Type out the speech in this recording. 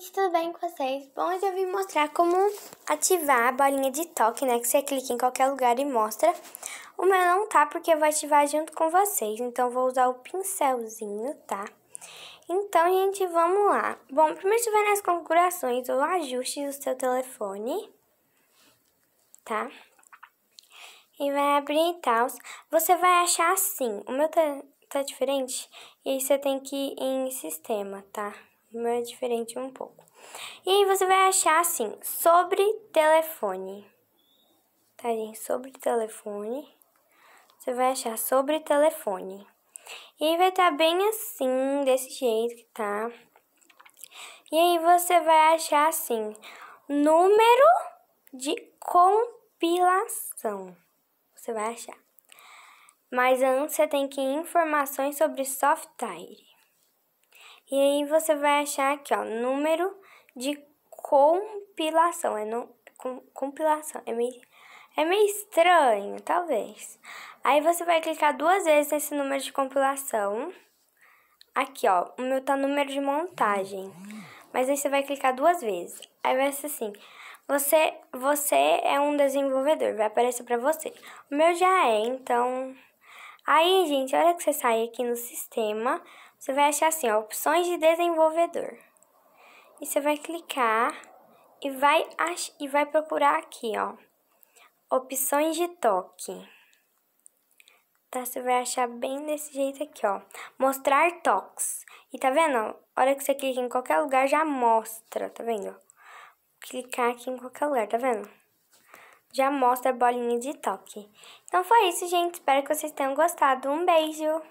gente, tudo bem com vocês? Bom, hoje eu vim mostrar como ativar a bolinha de toque, né? Que você clica em qualquer lugar e mostra. O meu não tá, porque eu vou ativar junto com vocês, então vou usar o pincelzinho, tá? Então, gente, vamos lá. Bom, primeiro você vai nas configurações ou ajustes do seu telefone, tá? E vai abrir e tal. Você vai achar assim, o meu tá, tá diferente, e aí você tem que ir em sistema, Tá? O meu é né, diferente um pouco. E aí você vai achar assim, sobre telefone. Tá, gente? Sobre telefone. Você vai achar sobre telefone. E aí vai estar tá bem assim, desse jeito que tá. E aí você vai achar assim, número de compilação. Você vai achar. Mas antes você tem que ir informações sobre Softire. E aí você vai achar aqui, ó, número de compilação. É no, com, compilação. É meio, é meio estranho, talvez. Aí você vai clicar duas vezes nesse número de compilação. Aqui, ó, o meu tá número de montagem. Mas aí você vai clicar duas vezes. Aí vai ser assim, você, você é um desenvolvedor, vai aparecer pra você. O meu já é, então... Aí, gente, a hora que você sair aqui no sistema, você vai achar assim, ó, opções de desenvolvedor. E você vai clicar e vai, e vai procurar aqui, ó, opções de toque. Tá? Você vai achar bem desse jeito aqui, ó. Mostrar toques. E tá vendo? A hora que você clica em qualquer lugar, já mostra, tá vendo? Clicar aqui em qualquer lugar, tá vendo? já mostra a bolinha de toque. Então foi isso, gente. Espero que vocês tenham gostado. Um beijo!